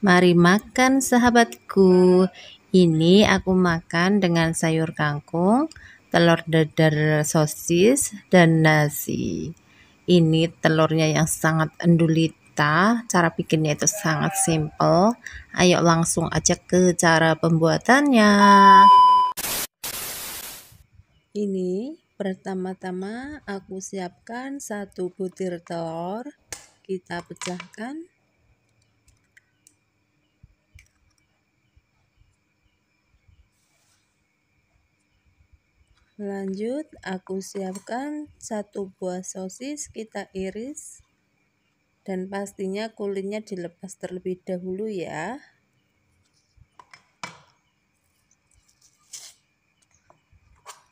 Mari makan sahabatku. Ini aku makan dengan sayur kangkung, telur dadar sosis, dan nasi. Ini telurnya yang sangat endulita. Cara bikinnya itu sangat simple. Ayo langsung aja ke cara pembuatannya. Ini pertama-tama aku siapkan satu butir telur. Kita pecahkan Lanjut, aku siapkan satu buah sosis kita iris dan pastinya kulitnya dilepas terlebih dahulu ya.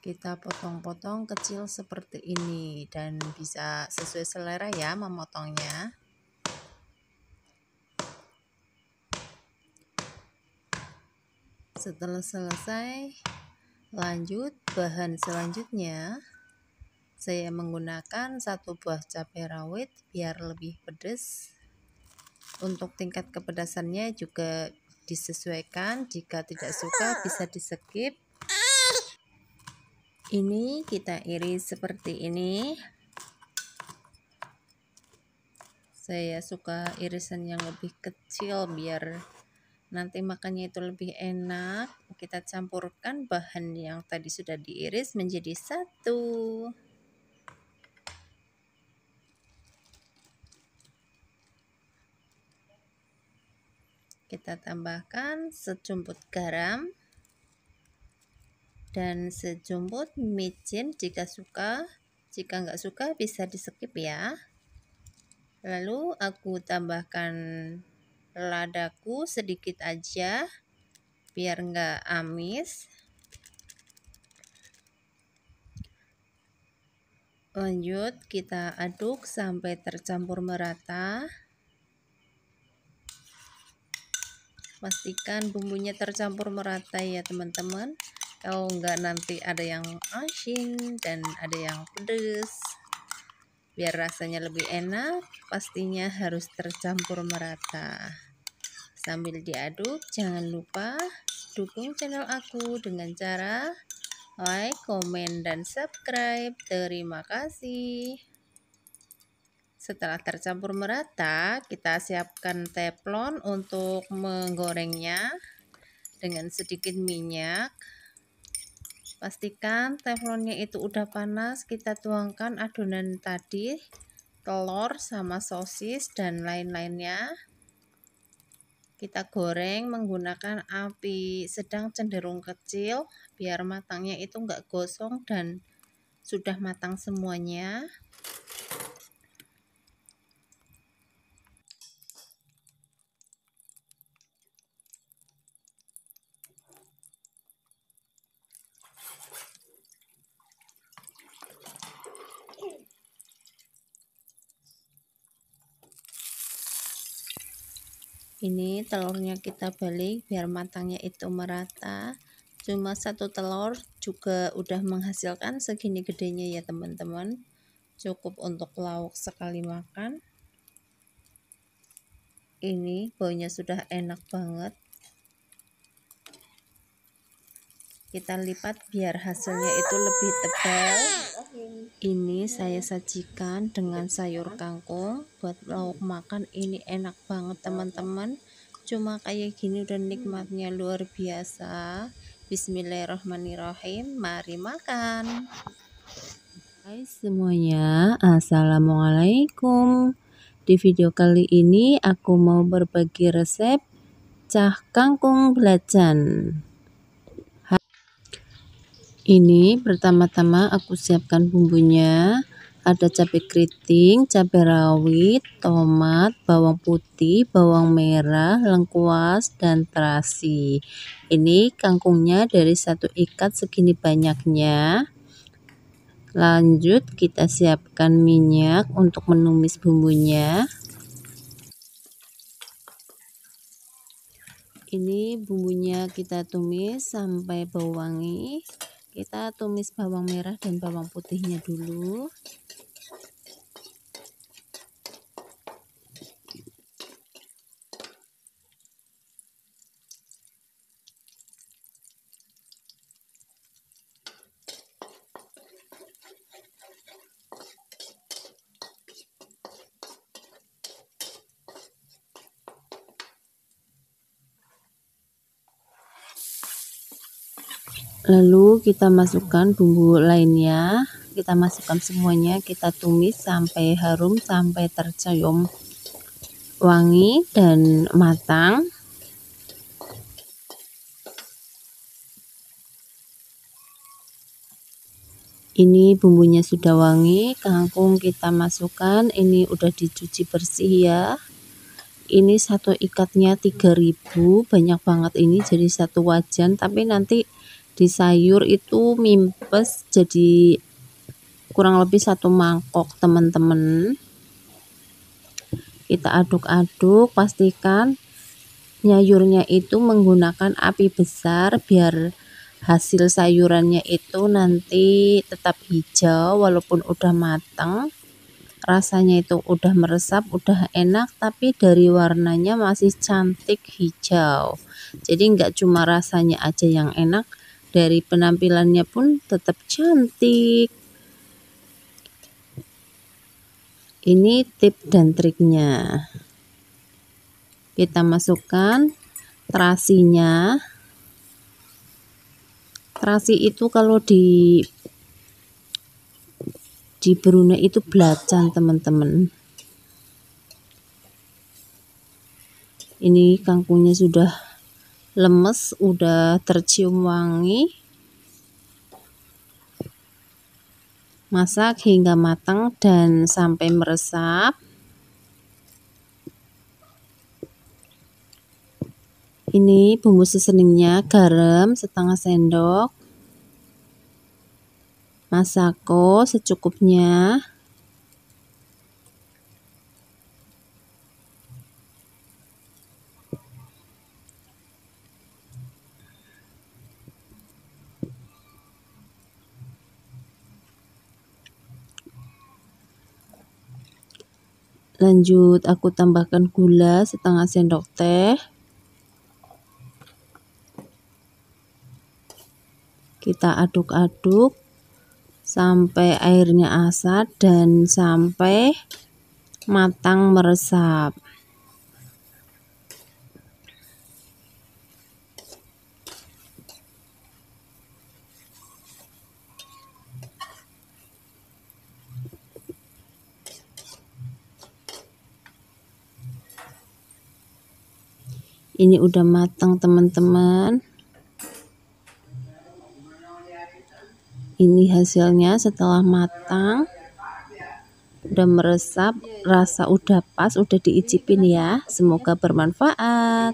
Kita potong-potong kecil seperti ini dan bisa sesuai selera ya memotongnya. Setelah selesai, Lanjut, bahan selanjutnya saya menggunakan satu buah cabai rawit biar lebih pedas. Untuk tingkat kepedasannya juga disesuaikan, jika tidak suka bisa di skip. Ini kita iris seperti ini. Saya suka irisan yang lebih kecil biar nanti makannya itu lebih enak kita campurkan bahan yang tadi sudah diiris menjadi satu. Kita tambahkan sejumput garam dan sejumput micin jika suka. Jika nggak suka bisa di skip ya. Lalu aku tambahkan ladaku sedikit aja biar enggak amis lanjut kita aduk sampai tercampur merata pastikan bumbunya tercampur merata ya teman-teman kalau enggak nanti ada yang asin dan ada yang pedes biar rasanya lebih enak pastinya harus tercampur merata sambil diaduk jangan lupa dukung channel aku dengan cara like, komen, dan subscribe. Terima kasih. Setelah tercampur merata, kita siapkan teflon untuk menggorengnya dengan sedikit minyak. Pastikan teflonnya itu udah panas, kita tuangkan adonan tadi, telur sama sosis dan lain-lainnya kita goreng menggunakan api sedang cenderung kecil biar matangnya itu enggak gosong dan sudah matang semuanya ini telurnya kita balik biar matangnya itu merata cuma satu telur juga udah menghasilkan segini gedenya ya teman-teman cukup untuk lauk sekali makan ini baunya sudah enak banget kita lipat biar hasilnya itu lebih tebal ini saya sajikan dengan sayur kangkung buat lauk makan ini enak banget teman-teman. Cuma kayak gini udah nikmatnya luar biasa. Bismillahirrahmanirrahim. Mari makan. Hai semuanya, Assalamualaikum. Di video kali ini aku mau berbagi resep cah kangkung belacan ini pertama-tama aku siapkan bumbunya ada cabai keriting, cabai rawit, tomat, bawang putih, bawang merah, lengkuas, dan terasi. Ini kangkungnya dari satu ikat segini banyaknya. Lanjut kita siapkan minyak untuk menumis bumbunya. Ini bumbunya kita tumis sampai bau wangi kita tumis bawang merah dan bawang putihnya dulu lalu kita masukkan bumbu lainnya kita masukkan semuanya kita tumis sampai harum sampai tercium wangi dan matang ini bumbunya sudah wangi kangkung kita masukkan ini udah dicuci bersih ya ini satu ikatnya 3000 banyak banget ini jadi satu wajan tapi nanti di sayur itu mimpes jadi kurang lebih satu mangkok teman-teman kita aduk-aduk pastikan nyayurnya itu menggunakan api besar biar hasil sayurannya itu nanti tetap hijau walaupun udah matang rasanya itu udah meresap udah enak tapi dari warnanya masih cantik hijau jadi nggak cuma rasanya aja yang enak dari penampilannya pun tetap cantik ini tip dan triknya kita masukkan terasinya terasi itu kalau di di Brunei itu belacan teman-teman ini kangkungnya sudah lemes udah tercium wangi masak hingga matang dan sampai meresap ini bumbu seasoningnya garam setengah sendok masako secukupnya lanjut aku tambahkan gula setengah sendok teh kita aduk-aduk sampai airnya asat dan sampai matang meresap ini udah matang teman-teman ini hasilnya setelah matang udah meresap rasa udah pas udah diicipin ya semoga bermanfaat